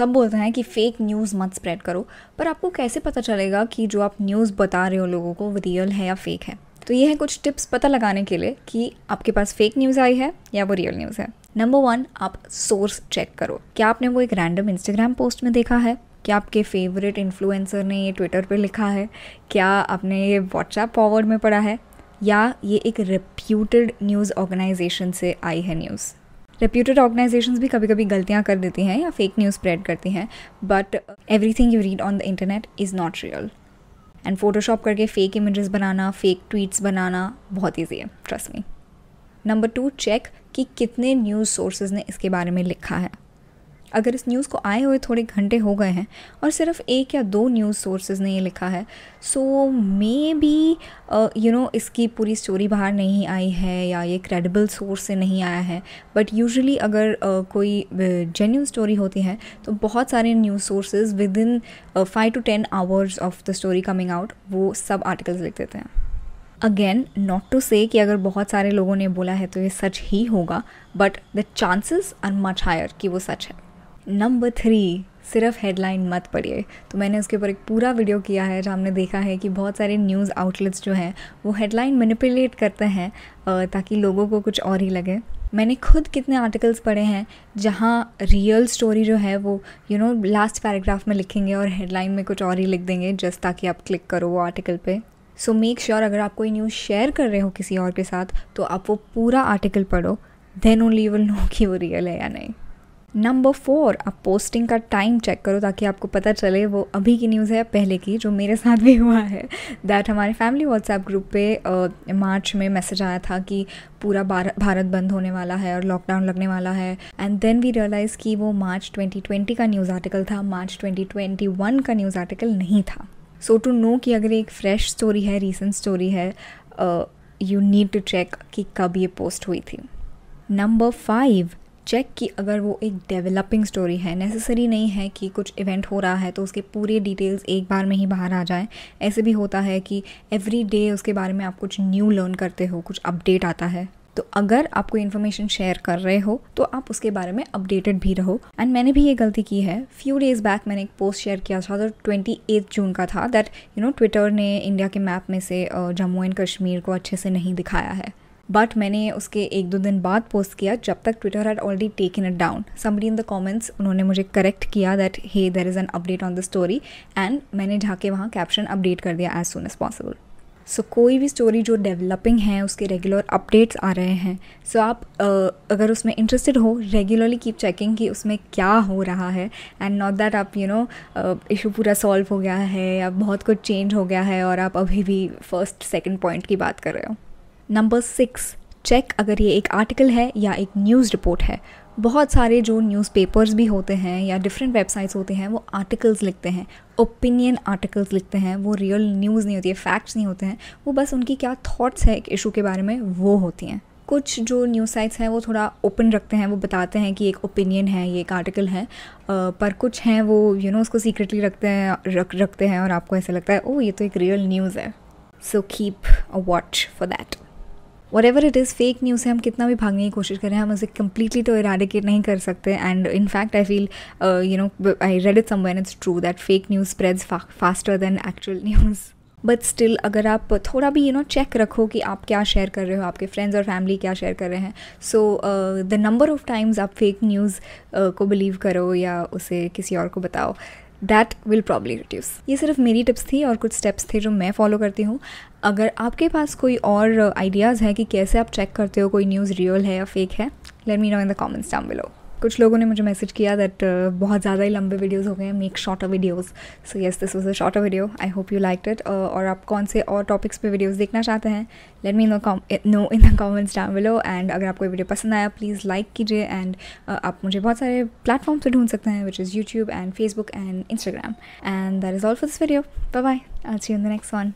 सब बोलते हैं कि फेक न्यूज़ मत स्प्रेड करो पर आपको कैसे पता चलेगा कि जो आप न्यूज़ बता रहे हो लोगों को वो रियल है या फेक है तो ये है कुछ टिप्स पता लगाने के लिए कि आपके पास फेक न्यूज़ आई है या वो रियल न्यूज़ है नंबर वन आप सोर्स चेक करो क्या आपने वो एक रैंडम इंस्टाग्राम पोस्ट में देखा है क्या आपके फेवरेट इन्फ्लुएंसर ने ये ट्विटर पर लिखा है क्या आपने ये व्हाट्सएप फॉरवर्ड में पढ़ा है या ये एक रिप्यूटेड न्यूज़ ऑर्गेनाइजेशन से आई है न्यूज़ रेप्यूटेड ऑर्गेनाइजेशन भी कभी कभी गलतियाँ कर देती हैं या फेक न्यूज़ स्प्रेड करती हैं but everything you read on the internet is not real and photoshop करके फेक इमेजेस बनाना फेक ट्वीट्स बनाना बहुत ईजी है trust me number two check कि कितने न्यूज़ सोर्सेज ने इसके बारे में लिखा है अगर इस न्यूज़ को आए हुए थोड़े घंटे हो गए हैं और सिर्फ एक या दो न्यूज़ सोर्सेज ने ये लिखा है so maybe you know इसकी पूरी स्टोरी बाहर नहीं आई है या ये क्रेडिबल सोर्स से नहीं आया है बट यूजुअली अगर uh, कोई जेन्यून स्टोरी होती है तो बहुत सारे news sources within five to ten hours of the story coming out वो सब आर्टिकल्स लिख देते हैं अगेन नॉट टू से कि अगर बहुत सारे लोगों ने बोला है तो ये सच ही होगा but the chances are much higher कि वो सच है नंबर थ्री सिर्फ हेडलाइन मत पढ़िए तो मैंने उसके ऊपर एक पूरा वीडियो किया है जहाँ हमने देखा है कि बहुत सारे न्यूज़ आउटलेट्स जो हैं वो हेडलाइन मैनिपुलेट करते हैं ताकि लोगों को कुछ और ही लगे मैंने खुद कितने आर्टिकल्स पढ़े हैं जहाँ रियल स्टोरी जो है वो यू नो लास्ट पैराग्राफ में लिखेंगे और हेडलाइन में कुछ और ही लिख देंगे जस्ट ताकि आप क्लिक करो वो आर्टिकल पे सो मेक श्योर अगर आप कोई न्यूज़ शेयर कर रहे हो किसी और के साथ तो आप वो पूरा आर्टिकल पढ़ो then only you will know कि वो रियल है या नहीं नंबर फोर आप पोस्टिंग का टाइम चेक करो ताकि आपको पता चले वो अभी की न्यूज़ है पहले की जो मेरे साथ भी हुआ है दैट हमारे फैमिली व्हाट्सएप ग्रुप पे मार्च में मैसेज आया था कि पूरा भारत बंद होने वाला है और लॉकडाउन लगने वाला है एंड देन वी रियलाइज़ कि वो मार्च 2020 का न्यूज़ आर्टिकल था मार्च 2021 का न्यूज़ आर्टिकल नहीं था सो टू नो कि अगर एक फ्रेश स्टोरी है रीसेंट स्टोरी है यू नीड टू चेक कि कब ये पोस्ट हुई थी नंबर फाइव चेक कि अगर वो एक डेवलपिंग स्टोरी है नेसेसरी नहीं है कि कुछ इवेंट हो रहा है तो उसके पूरे डिटेल्स एक बार में ही बाहर आ जाए ऐसे भी होता है कि एवरी डे उसके बारे में आप कुछ न्यू लर्न करते हो कुछ अपडेट आता है तो अगर आप कोई इन्फॉर्मेशन शेयर कर रहे हो तो आप उसके बारे में अपडेटेड भी रहो एंड मैंने भी ये गलती की है फ्यू डेज़ बैक मैंने एक पोस्ट शेयर किया था तो ट्वेंटी एथ जून का था दैट यू नो ट्विटर ने इंडिया के मैप में से जम्मू एंड कश्मीर को अच्छे से नहीं दिखाया है बट मैंने उसके एक दो दिन बाद पोस्ट किया जब तक Twitter had already taken it down somebody in the comments उन्होंने मुझे करेक्ट किया that hey there is an update on the story and मैंने जाके वहाँ कैप्शन अपडेट कर दिया as soon as possible so so, कोई भी स्टोरी जो डेवलपिंग है उसके रेगुलर अपडेट्स आ रहे हैं सो so, आप uh, अगर उसमें इंटरेस्टेड हो रेगुलरली कीप चेकिंग कि उसमें क्या हो रहा है एंड नॉट दैट आप यू नो इशू पूरा सॉल्व हो गया है या बहुत कुछ चेंज हो गया है और आप अभी भी फर्स्ट सेकंड पॉइंट की बात कर रहे हो नंबर सिक्स चेक अगर ये एक आर्टिकल है या एक न्यूज़ रिपोर्ट है बहुत सारे जो न्यूज़पेपर्स भी होते हैं या डिफरेंट वेबसाइट्स होते हैं वो आर्टिकल्स लिखते हैं ओपिनियन आर्टिकल्स लिखते हैं वो रियल न्यूज़ नहीं होती है फैक्ट्स नहीं होते हैं वो बस उनकी क्या थाट्स है एक इशू के बारे में वो होती हैं कुछ जो न्यूज़ साइट्स हैं वो थोड़ा ओपन रखते हैं वो बताते हैं कि एक ओपिनियन है ये एक आर्टिकल है पर कुछ हैं वो यू you नो know, उसको सीक्रेटली रखते हैं रख रखते हैं और आपको ऐसा लगता है ओ ये तो एक रियल न्यूज़ है so keep a watch for that whatever it is fake news से हम कितना भी भागने की कोशिश करें हम उसे कम्प्लीटली तो इराडिकेट नहीं कर सकते and in fact I feel you know I read it somewhere it's true that fake news spreads faster than actual news but still अगर आप थोड़ा भी यू नो चेक रखो कि आप क्या शेयर कर रहे हो आपके फ्रेंड्स और फैमिली क्या शेयर कर रहे हैं so the number of times आप फेक न्यूज़ uh, को बिलीव करो या उसे किसी और को बताओ दैट विल प्रॉब्ली रिड्यूस ये सिर्फ मेरी टिप्स थी और कुछ स्टेप्स थे जो मैं फॉलो करती हूँ अगर आपके पास कोई और आइडियाज़ uh, है कि कैसे आप चेक करते हो कोई न्यूज़ रियल है या फेक है let me know in the comments down below कुछ लोगों ने मुझे मैसेज किया दैट uh, बहुत ज़्यादा ही लंबे वीडियोस हो गए हैं make shorter videos so yes this was a shorter video I hope you like it और आप कौन से और टॉपिक्स पे वीडियोस देखना चाहते हैं let me know know in the comments down below and अगर आपको वीडियो पसंद आया प्लीज़ लाइक कीजिए एंड uh, आप मुझे बहुत सारे प्लेटफॉर्म से ढूंढ सकते हैं which is YouTube and Facebook and Instagram and that is all for this video bye bye I see you in the next one